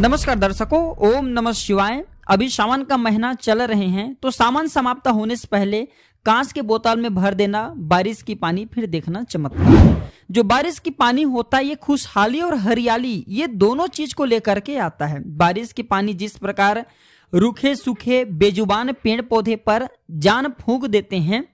नमस्कार दर्शकों ओम नमः शिवाय अभी सावन का महीना चल रहे हैं तो सावन समाप्त होने से पहले कांच के बोतल में भर देना बारिश की पानी फिर देखना चमत्कार जो बारिश की पानी होता है ये खुशहाली और हरियाली ये दोनों चीज को लेकर के आता है बारिश की पानी जिस प्रकार रूखे सूखे बेजुबान पेड़ पौधे पर जान फूंक देते हैं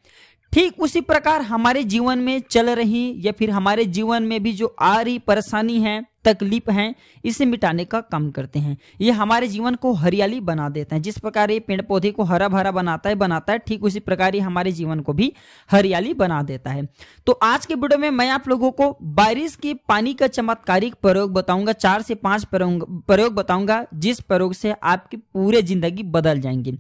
ठीक उसी प्रकार हमारे जीवन में चल रही या फिर हमारे जीवन में भी जो आ रही परेशानी है तकलीफ हैं इसे मिटाने का काम करते हैं ये हमारे जीवन को हरियाली बना देते हैं जिस प्रकार ये पेड़ पौधे को हरा भरा बनाता है बनाता है ठीक उसी प्रकार ये हमारे जीवन को भी हरियाली बना देता है तो आज के वीडियो में मैं आप लोगों को बारिश के पानी का चमत्कारिक प्रयोग बताऊंगा चार से पांच प्रयोग बताऊंगा जिस प्रयोग से आपकी पूरे जिंदगी बदल जाएंगे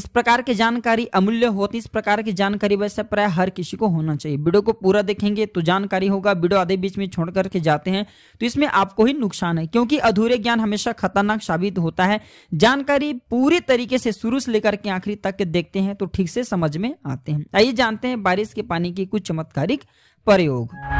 इस प्रकार की जानकारी अमूल्य होती इस प्रकार की जानकारी वैसे प्राय हर किसी को होना चाहिए वीडियो को पूरा देखेंगे तो जानकारी होगा वीडियो आधे बीच में छोड़ करके जाते हैं तो इसमें आप आपको ही नुकसान है क्योंकि अधूरे ज्ञान हमेशा खतरनाक साबित होता है जानकारी पूरे तरीके से शुरू से लेकर के आखिरी तक देखते हैं तो ठीक से समझ में आते हैं आइए जानते हैं बारिश के पानी के कुछ चमत्कारिक प्रयोग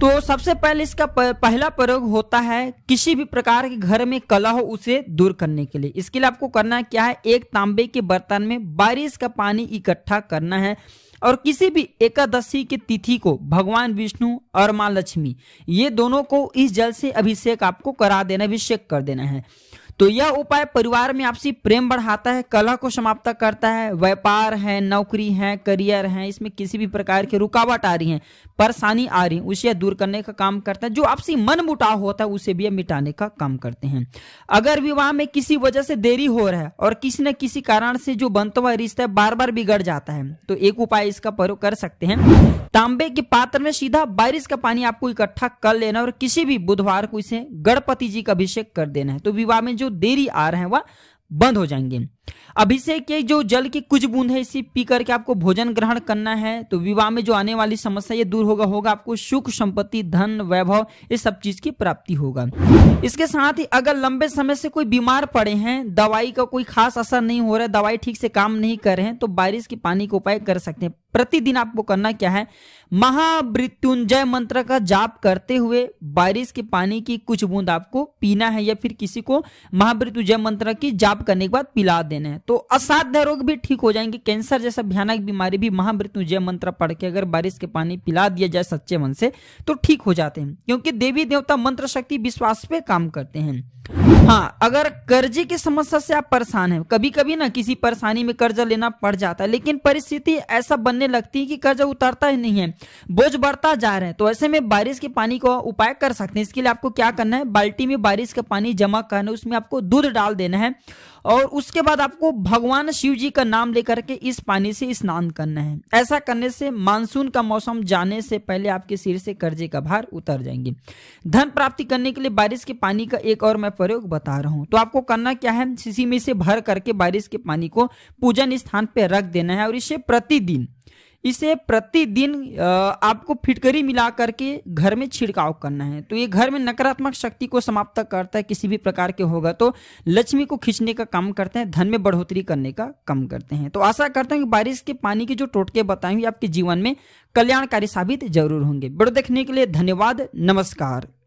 तो सबसे पहले इसका पहला प्रयोग होता है किसी भी प्रकार के घर में कला हो उसे दूर करने के लिए इसके लिए आपको करना क्या है एक तांबे के बर्तन में बारिश का पानी इकट्ठा करना है और किसी भी एकादशी की तिथि को भगवान विष्णु और माँ लक्ष्मी ये दोनों को इस जल से अभिषेक आपको करा देना अभिषेक कर देना है तो यह उपाय परिवार में आपसी प्रेम बढ़ाता है कलह को समाप्त करता है व्यापार है नौकरी है करियर है इसमें किसी भी प्रकार की रुकावट आ रही है परेशानी आ रही है उसे दूर करने का काम करता है जो आपसी मन मुटाव होता है उसे भी मिटाने का काम करते हैं अगर विवाह में किसी वजह से देरी हो रहा है और किसी न किसी कारण से जो बनता हुआ रिश्ता बार बार बिगड़ जाता है तो एक उपाय इसका प्रयोग कर सकते हैं तांबे के पात्र में सीधा बारिश का पानी आपको इकट्ठा कर लेना और किसी भी बुधवार को इसे गणपति जी का अभिषेक कर देना है तो विवाह में जो जो देरी आ रहे हैं वह बंद हो जाएंगे अभिषेक के जो जल की कुछ बूंद है इसी पी करके आपको भोजन ग्रहण करना है तो विवाह में जो आने वाली समस्या ये दूर होगा होगा आपको सुख संपत्ति धन वैभव ये सब चीज की प्राप्ति होगा इसके साथ ही अगर लंबे समय से कोई बीमार पड़े हैं दवाई का कोई खास असर नहीं हो रहा है दवाई ठीक से काम नहीं कर रहे हैं तो बारिश के पानी का उपाय कर सकते हैं प्रतिदिन आपको करना क्या है महामृत्युंजय मंत्र का जाप करते हुए बारिश के पानी की कुछ बूंद आपको पीना है या फिर किसी को महामृत्युंजय मंत्र की जाप करने के बाद पिला देना है तो असाध्य रोग भी ठीक हो जाएंगे कैंसर जैसा भयानक बीमारी भी महामृत्युंजय मंत्र पढ़ के अगर बारिश के पानी पिला दिया जाए सच्चे मन से तो ठीक हो जाते हैं क्योंकि देवी देवता मंत्र शक्ति विश्वास पे काम करते हैं हाँ अगर कर्जे की समस्या से आप परेशान हैं कभी कभी ना किसी परेशानी में कर्जा लेना पड़ जाता है लेकिन परिस्थिति ऐसा बनने होने लगती है कि कर्ज उतरता ही नहीं है बोझ बढ़ता जा रहे हैं तो ऐसे में बारिश के पानी को उपाय कर सकते हैं इसके लिए आपको क्या करना है बाल्टी में बारिश का पानी जमा करना है उसमें आपको दूध डाल देना है और उसके बाद आपको भगवान शिव जी का नाम लेकर के इस पानी से स्नान करना है ऐसा करने से मानसून का मौसम जाने से पहले आपके सिर से कर्जे का भार उतर जाएंगे धन प्राप्ति करने के लिए बारिश के पानी का एक और मैं प्रयोग बता रहा हूँ तो आपको करना क्या है शीशी में से भर करके बारिश के पानी को पूजन स्थान पर रख देना है और इसे प्रतिदिन इसे प्रतिदिन आपको फिटकरी मिला करके घर में छिड़काव करना है तो ये घर में नकारात्मक शक्ति को समाप्त करता है किसी भी प्रकार के होगा तो लक्ष्मी को खींचने का काम करते हैं धन में बढ़ोतरी करने का काम करते हैं तो आशा करते हैं कि बारिश के पानी के जो टोटके बताएंगे आपके जीवन में कल्याणकारी साबित जरूर होंगे बड़े देखने के लिए धन्यवाद नमस्कार